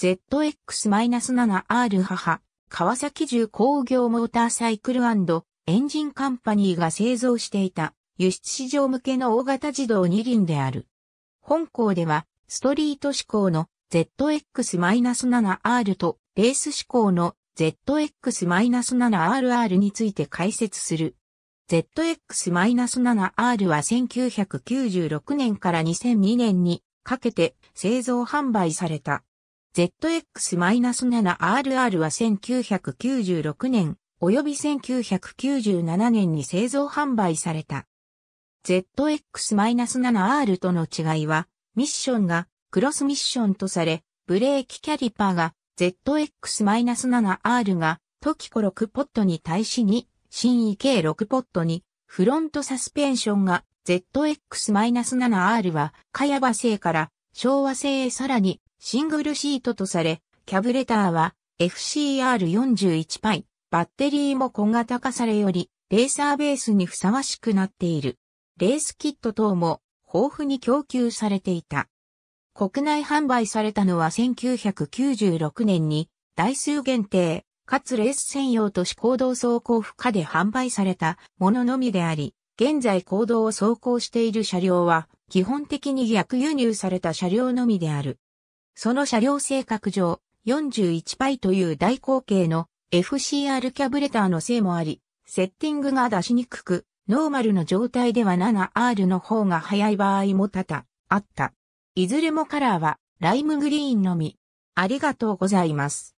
ZX-7R 母、川崎重工業モーターサイクルエンジンカンパニーが製造していた輸出市場向けの大型自動二輪である。本校ではストリート志向の ZX-7R とレース志向の ZX-7RR について解説する。ZX-7R は1996年から2002年にかけて製造販売された ZX-7RR は1996年及び1997年に製造販売された。ZX-7R との違いは、ミッションがクロスミッションとされ、ブレーキキャリパーが ZX-7R がトキコ6ポットに対しに、新位計6ポットに、フロントサスペンションが ZX-7R はカヤバ製から昭和製へさらにシングルシートとされ、キャブレターは FCR41 パイ、バッテリーも小型化されより、レーサーベースにふさわしくなっている。レースキット等も豊富に供給されていた。国内販売されたのは1996年に、台数限定、かつレース専用都市行動走行負荷で販売されたもののみであり、現在行動を走行している車両は基本的に逆輸入された車両のみである。その車両性格上、41パイという大口径の FCR キャブレターのせいもあり、セッティングが出しにくく、ノーマルの状態では 7R の方が早い場合も多々あった。いずれもカラーはライムグリーンのみ。ありがとうございます。